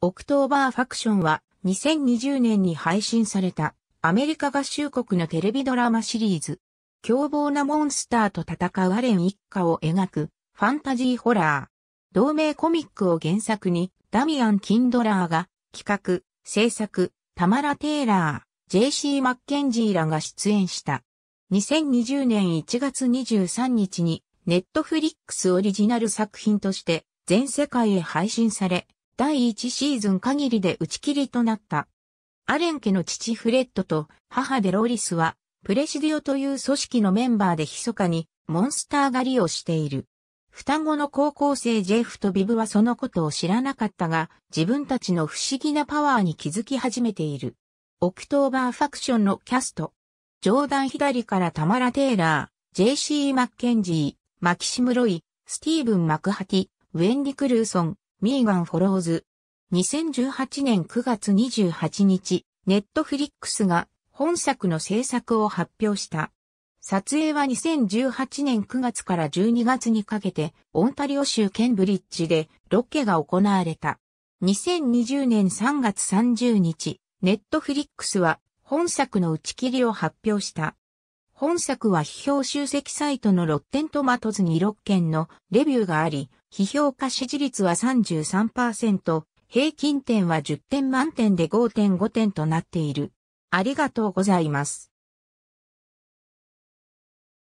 オクトーバーファクションは2020年に配信されたアメリカ合衆国のテレビドラマシリーズ。凶暴なモンスターと戦うアレン一家を描くファンタジーホラー。同名コミックを原作にダミアン・キンドラーが企画、制作、タマラ・テイラー、JC・ マッケンジーらが出演した。2020年1月23日にネットフリックスオリジナル作品として全世界へ配信され、第1シーズン限りで打ち切りとなった。アレン家の父フレッドと母デロリスは、プレシディオという組織のメンバーで密かにモンスター狩りをしている。双子の高校生ジェフとビブはそのことを知らなかったが、自分たちの不思議なパワーに気づき始めている。オクトーバーファクションのキャスト。ジョーダン左からタマラ・テイラー、JC・ マッケンジー、マキシム・ロイ、スティーブン・マクハティ、ウェンディ・クルーソン、ミーガンフォローズ。2018年9月28日、ネットフリックスが本作の制作を発表した。撮影は2018年9月から12月にかけて、オンタリオ州ケンブリッジでロケが行われた。2020年3月30日、ネットフリックスは本作の打ち切りを発表した。本作は批評集積サイトのロッテントマトズに6件のレビューがあり、批評家支持率は33%、平均点は10点満点で5.5点となっている。ありがとうございます。